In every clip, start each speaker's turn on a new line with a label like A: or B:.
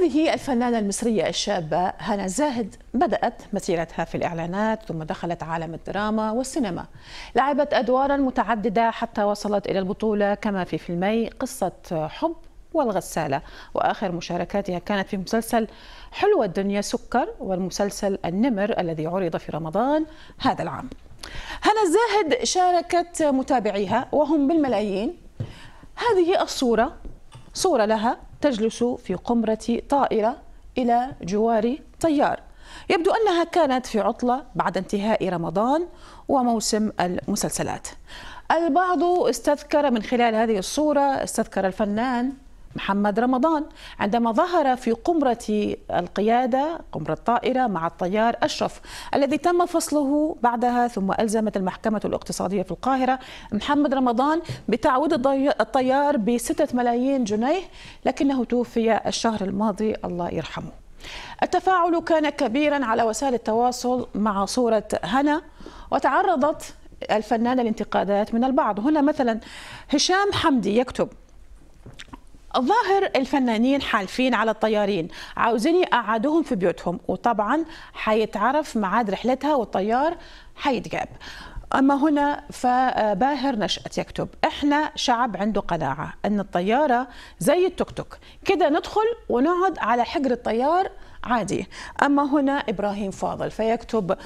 A: هذه الفنانة المصرية الشابة هنا زاهد بدأت مسيرتها في الإعلانات ثم دخلت عالم الدراما والسينما لعبت أدوارا متعددة حتى وصلت إلى البطولة كما في فيلمي قصة حب والغسالة وآخر مشاركاتها كانت في مسلسل حلوة الدنيا سكر والمسلسل النمر الذي عرض في رمضان هذا العام هنا زاهد شاركت متابعيها وهم بالملايين هذه الصورة صورة لها تجلس في قمرة طائرة إلى جوار طيار يبدو أنها كانت في عطلة بعد انتهاء رمضان وموسم المسلسلات البعض استذكر من خلال هذه الصورة استذكر الفنان محمد رمضان عندما ظهر في قمرة القيادة قمرة الطائرة مع الطيار أشرف الذي تم فصله بعدها ثم ألزمت المحكمة الاقتصادية في القاهرة محمد رمضان بتعويض الطيار بستة ملايين جنيه لكنه توفي الشهر الماضي الله يرحمه التفاعل كان كبيرا على وسائل التواصل مع صورة هنا وتعرضت الفنانة لانتقادات من البعض هنا مثلا هشام حمدي يكتب ظاهر الفنانين حالفين على الطيارين عاوزين يقعدوهم في بيوتهم وطبعا حيتعرف معاد رحلتها والطيار حيتجاب أما هنا فباهر نشأت يكتب إحنا شعب عنده قناعة أن الطيارة زي التوك توك كده ندخل ونقعد على حجر الطيار عادي أما هنا إبراهيم فاضل فيكتب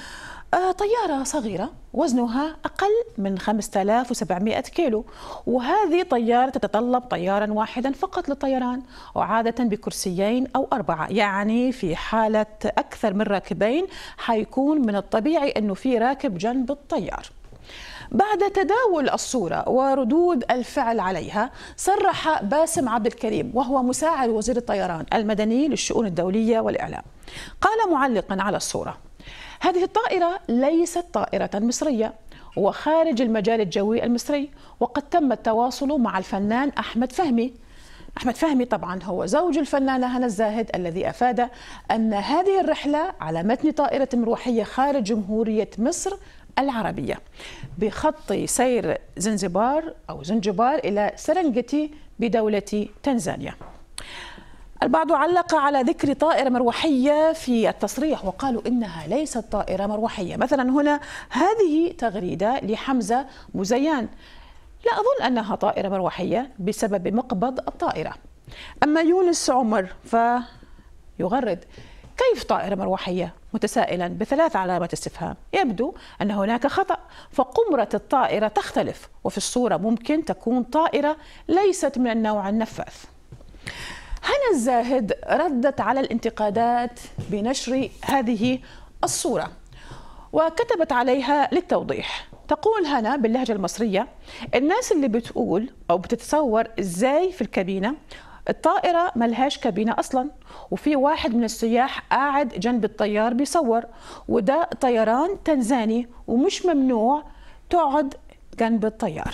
A: آه، طيارة صغيرة وزنها أقل من 5700 كيلو وهذه طيارة تتطلب طيارا واحدا فقط للطيران وعادة بكرسيين أو أربعة يعني في حالة أكثر من راكبين حيكون من الطبيعي أنه في راكب جنب الطيار بعد تداول الصورة وردود الفعل عليها صرح باسم عبد الكريم وهو مساعد وزير الطيران المدني للشؤون الدولية والإعلام قال معلقا على الصورة هذه الطائرة ليست طائرة مصرية وخارج المجال الجوي المصري وقد تم التواصل مع الفنان أحمد فهمي أحمد فهمي طبعا هو زوج الفنانة هنا الزاهد الذي أفاد أن هذه الرحلة على متن طائرة مروحية خارج جمهورية مصر العربية بخط سير زنزبار أو زنجبار إلى سرنجتي بدولة تنزانيا البعض علق على ذكر طائرة مروحية في التصريح وقالوا إنها ليست طائرة مروحية مثلا هنا هذه تغريدة لحمزة مزيان لا أظن أنها طائرة مروحية بسبب مقبض الطائرة أما يونس عمر فيغرد كيف طائرة مروحية؟ متسائلا بثلاث علامات استفهام يبدو أن هناك خطأ فقمرة الطائرة تختلف وفي الصورة ممكن تكون طائرة ليست من النوع النفاث هنا الزاهد ردت على الانتقادات بنشر هذه الصورة وكتبت عليها للتوضيح تقول هنا باللهجة المصرية الناس اللي بتقول أو بتتصور إزاي في الكابينة الطائرة ملهاش كابينة أصلا وفي واحد من السياح قاعد جنب الطيار بيصور وده طيران تنزاني ومش ممنوع تقعد جنب الطيار